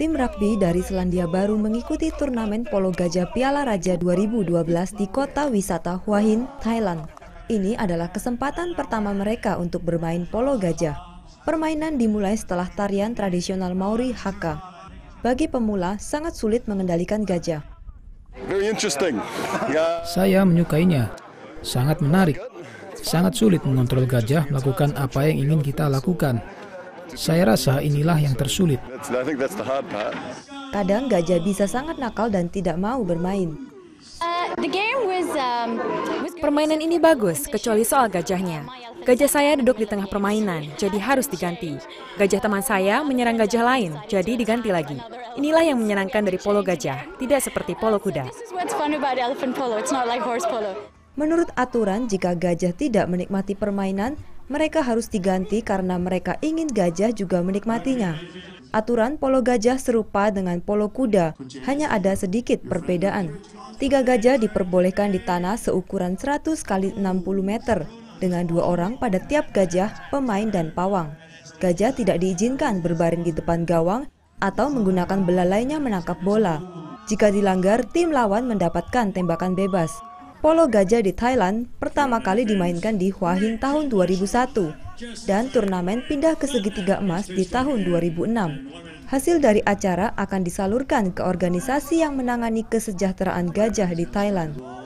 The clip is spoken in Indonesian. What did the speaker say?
Tim rugby dari Selandia Baru mengikuti turnamen Polo Gajah Piala Raja 2012 di kota wisata Hua Hin, Thailand. Ini adalah kesempatan pertama mereka untuk bermain polo gajah. Permainan dimulai setelah tarian tradisional Maori Hakka. Bagi pemula, sangat sulit mengendalikan gajah. Ya. Saya menyukainya. Sangat menarik. Sangat sulit mengontrol gajah melakukan apa yang ingin kita lakukan. Saya rasa inilah yang tersulit. Kadang gajah bisa sangat nakal dan tidak mau bermain. Permainan ini bagus, kecuali soal gajahnya. Gajah saya duduk di tengah permainan, jadi harus diganti. Gajah teman saya menyerang gajah lain, jadi diganti lagi. Inilah yang menyenangkan dari polo gajah, tidak seperti polo kuda. Menurut aturan, jika gajah tidak menikmati permainan, mereka harus diganti karena mereka ingin gajah juga menikmatinya. Aturan polo gajah serupa dengan polo kuda, hanya ada sedikit perbedaan. Tiga gajah diperbolehkan di tanah seukuran 100 x 60 meter, dengan dua orang pada tiap gajah, pemain dan pawang. Gajah tidak diizinkan berbaring di depan gawang atau menggunakan belalainya menangkap bola. Jika dilanggar, tim lawan mendapatkan tembakan bebas. Polo gajah di Thailand pertama kali dimainkan di Hua Hin tahun 2001 dan turnamen pindah ke segitiga emas di tahun 2006. Hasil dari acara akan disalurkan ke organisasi yang menangani kesejahteraan gajah di Thailand.